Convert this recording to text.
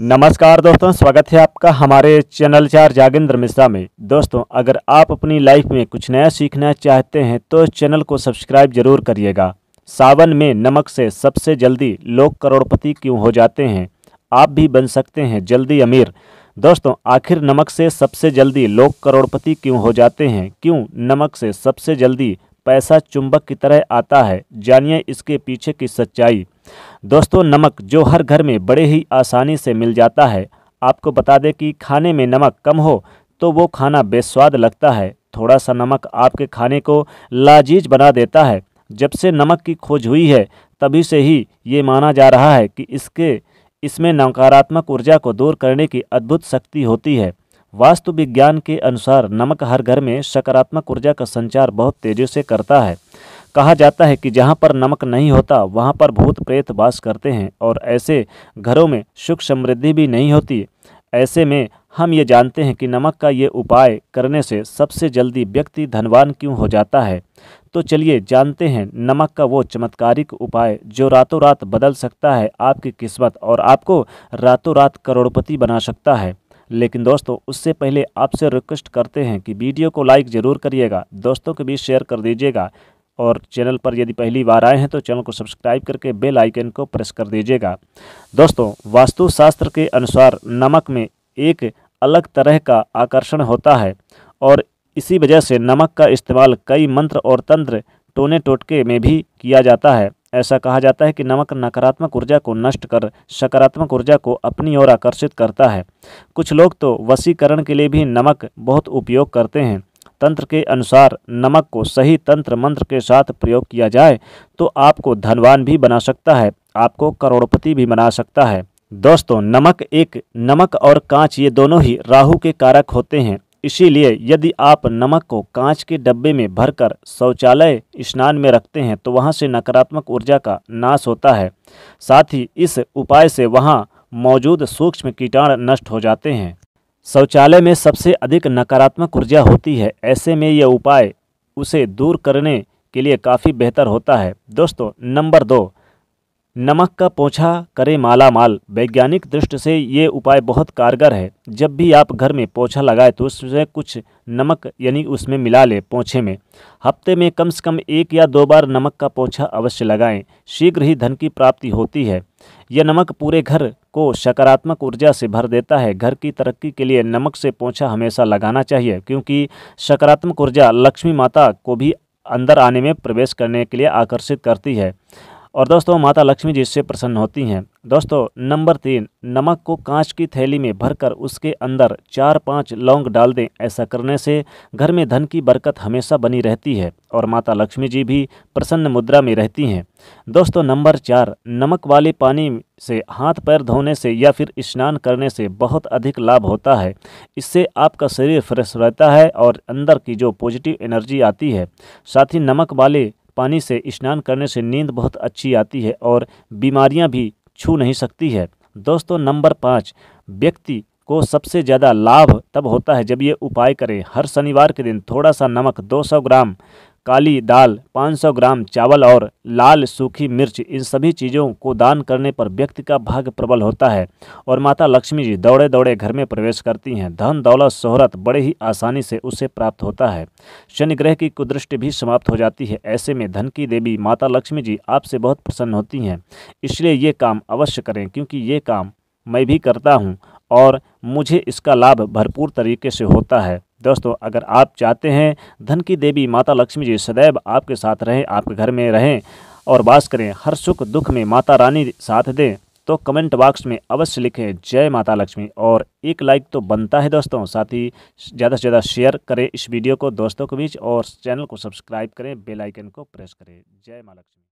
नमस्कार दोस्तों स्वागत है आपका हमारे चैनल चार जागेंद्र मिश्रा में दोस्तों अगर आप अपनी लाइफ में कुछ नया सीखना चाहते हैं तो चैनल को सब्सक्राइब जरूर करिएगा सावन में नमक से सबसे जल्दी लोग करोड़पति क्यों हो जाते हैं आप भी बन सकते हैं जल्दी अमीर दोस्तों आखिर नमक से सबसे जल्दी लोग करोड़पति क्यों हो जाते हैं क्यों नमक से सबसे जल्दी पैसा चुंबक की तरह आता है जानिए इसके पीछे की सच्चाई दोस्तों नमक जो हर घर में बड़े ही आसानी से मिल जाता है आपको बता दें कि खाने में नमक कम हो तो वो खाना बेस्वाद लगता है थोड़ा सा नमक आपके खाने को लाजीज बना देता है जब से नमक की खोज हुई है तभी से ही ये माना जा रहा है कि इसके इसमें नकारात्मक ऊर्जा को दूर करने की अद्भुत शक्ति होती है वास्तु विज्ञान के अनुसार नमक हर घर में सकारात्मक ऊर्जा का संचार बहुत तेज़ी से करता है कहा जाता है कि जहाँ पर नमक नहीं होता वहाँ पर भूत प्रेत वास करते हैं और ऐसे घरों में सुख समृद्धि भी नहीं होती ऐसे में हम ये जानते हैं कि नमक का ये उपाय करने से सबसे जल्दी व्यक्ति धनवान क्यों हो जाता है तो चलिए जानते हैं नमक का वो चमत्कारिक उपाय जो रातों रात बदल सकता है आपकी किस्मत और आपको रातों रात करोड़पति बना सकता है लेकिन दोस्तों उससे पहले आपसे रिक्वेस्ट करते हैं कि वीडियो को लाइक ज़रूर करिएगा दोस्तों के बीच शेयर कर दीजिएगा और चैनल पर यदि पहली बार आए हैं तो चैनल को सब्सक्राइब करके बेल आइकन को प्रेस कर दीजिएगा दोस्तों वास्तुशास्त्र के अनुसार नमक में एक अलग तरह का आकर्षण होता है और इसी वजह से नमक का इस्तेमाल कई मंत्र और तंत्र टोने टोटके में भी किया जाता है ऐसा कहा जाता है कि नमक नकारात्मक ऊर्जा को नष्ट कर सकारात्मक ऊर्जा को अपनी ओर आकर्षित करता है कुछ लोग तो वसीकरण के लिए भी नमक बहुत उपयोग करते हैं तंत्र के अनुसार नमक को सही तंत्र मंत्र के साथ प्रयोग किया जाए तो आपको धनवान भी बना सकता है आपको करोड़पति भी बना सकता है दोस्तों नमक एक नमक और कांच ये दोनों ही राहु के कारक होते हैं इसीलिए यदि आप नमक को कांच के डब्बे में भरकर शौचालय स्नान में रखते हैं तो वहां से नकारात्मक ऊर्जा का नाश होता है साथ ही इस उपाय से वहां मौजूद सूक्ष्म कीटाणु नष्ट हो जाते हैं शौचालय में सबसे अधिक नकारात्मक ऊर्जा होती है ऐसे में यह उपाय उसे दूर करने के लिए काफ़ी बेहतर होता है दोस्तों नंबर दो नमक का पोछा करें माला माल वैज्ञानिक दृष्टि से ये उपाय बहुत कारगर है जब भी आप घर में पोछा लगाए तो उसमें कुछ नमक यानी उसमें मिला लें पोछे में हफ्ते में कम से कम एक या दो बार नमक का पोछा अवश्य लगाएं शीघ्र ही धन की प्राप्ति होती है यह नमक पूरे घर को सकारात्मक ऊर्जा से भर देता है घर की तरक्की के लिए नमक से पोछा हमेशा लगाना चाहिए क्योंकि सकारात्मक ऊर्जा लक्ष्मी माता को भी अंदर आने में प्रवेश करने के लिए आकर्षित करती है और दोस्तों माता लक्ष्मी जी इससे प्रसन्न होती हैं दोस्तों नंबर तीन नमक को कांच की थैली में भरकर उसके अंदर चार पाँच लौंग डाल दें ऐसा करने से घर में धन की बरकत हमेशा बनी रहती है और माता लक्ष्मी जी भी प्रसन्न मुद्रा में रहती हैं दोस्तों नंबर चार नमक वाले पानी से हाथ पैर धोने से या फिर स्नान करने से बहुत अधिक लाभ होता है इससे आपका शरीर फ्रेश रहता है और अंदर की जो पॉजिटिव एनर्जी आती है साथ ही नमक वाले पानी से स्नान करने से नींद बहुत अच्छी आती है और बीमारियां भी छू नहीं सकती है दोस्तों नंबर पाँच व्यक्ति को सबसे ज़्यादा लाभ तब होता है जब ये उपाय करें हर शनिवार के दिन थोड़ा सा नमक 200 ग्राम काली दाल 500 ग्राम चावल और लाल सूखी मिर्च इन सभी चीज़ों को दान करने पर व्यक्ति का भाग्य प्रबल होता है और माता लक्ष्मी जी दौड़े दौड़े घर में प्रवेश करती हैं धन दौलत शोहरत बड़े ही आसानी से उसे प्राप्त होता है शनि ग्रह की कुदृष्टि भी समाप्त हो जाती है ऐसे में धन की देवी माता लक्ष्मी जी आपसे बहुत प्रसन्न होती हैं इसलिए ये काम अवश्य करें क्योंकि ये काम मैं भी करता हूँ और मुझे इसका लाभ भरपूर तरीके से होता है दोस्तों अगर आप चाहते हैं धन की देवी माता लक्ष्मी जी सदैव आपके साथ रहें आपके घर में रहें और बास करें हर सुख दुख में माता रानी साथ दें तो कमेंट बॉक्स में अवश्य लिखें जय माता लक्ष्मी और एक लाइक तो बनता है दोस्तों साथ ही ज़्यादा से ज़्यादा शेयर करें इस वीडियो को दोस्तों के बीच और चैनल को सब्सक्राइब करें बेलाइकन को प्रेस करें जय माँ लक्ष्मी